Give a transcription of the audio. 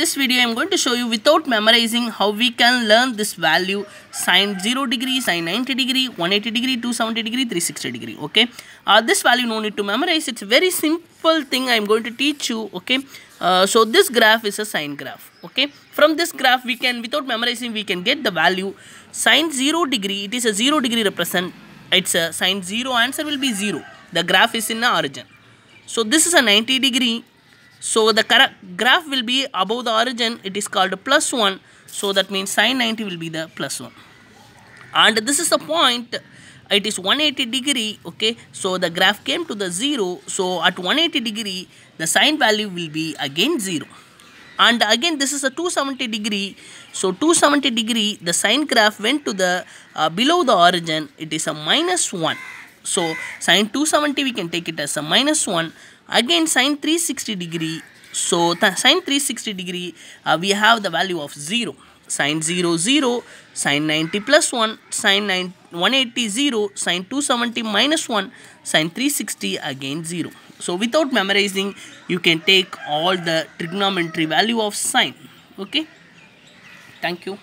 this video I'm going to show you without memorizing how we can learn this value sine 0 degree, sine 90 degree, 180 degree, 270 degree, 360 degree okay. Uh, this value no need to memorize it's a very simple thing I'm going to teach you okay. Uh, so this graph is a sine graph okay. From this graph we can without memorizing we can get the value sine 0 degree it is a 0 degree represent it's a sine 0 answer will be 0 the graph is in the origin. So this is a 90 degree so the graph will be above the origin, it is called plus 1. So that means sine 90 will be the plus 1. And this is the point, it is 180 degree, okay. So the graph came to the 0. So at 180 degree, the sine value will be again 0. And again this is a 270 degree. So 270 degree, the sine graph went to the uh, below the origin, it is a minus 1. So sine 270 we can take it as a minus 1. Again sine 360 degree. So sine 360 degree uh, we have the value of 0. Sine 0 0, sine 90 plus 1, sine 9, 180 0, sine 270 minus 1, sine 360 again 0. So without memorizing you can take all the trigonometry value of sine. Okay. Thank you.